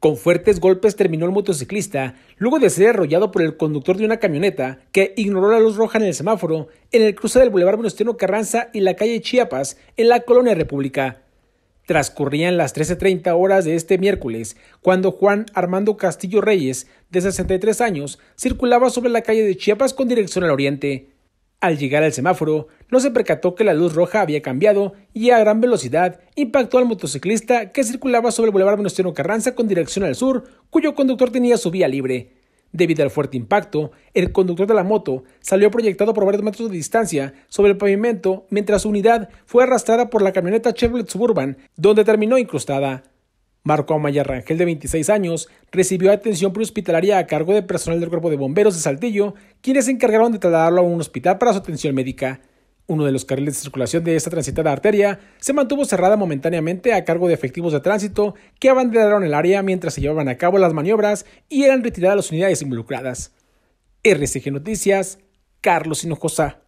Con fuertes golpes terminó el motociclista, luego de ser arrollado por el conductor de una camioneta que ignoró la luz roja en el semáforo en el cruce del Boulevard Benito Carranza y la calle Chiapas en la colonia República. Transcurrían las 13.30 horas de este miércoles, cuando Juan Armando Castillo Reyes, de 63 años, circulaba sobre la calle de Chiapas con dirección al oriente. Al llegar al semáforo, no se percató que la luz roja había cambiado y a gran velocidad impactó al motociclista que circulaba sobre el Boulevard Venustiano Carranza con dirección al sur, cuyo conductor tenía su vía libre. Debido al fuerte impacto, el conductor de la moto salió proyectado por varios metros de distancia sobre el pavimento mientras su unidad fue arrastrada por la camioneta Chevrolet Suburban, donde terminó incrustada. Marco Amaya Rangel, de 26 años, recibió atención prehospitalaria a cargo de personal del Cuerpo de Bomberos de Saltillo, quienes se encargaron de trasladarlo a un hospital para su atención médica. Uno de los carriles de circulación de esta transitada arteria se mantuvo cerrada momentáneamente a cargo de efectivos de tránsito que abanderaron el área mientras se llevaban a cabo las maniobras y eran retiradas las unidades involucradas. RCG Noticias, Carlos Hinojosa.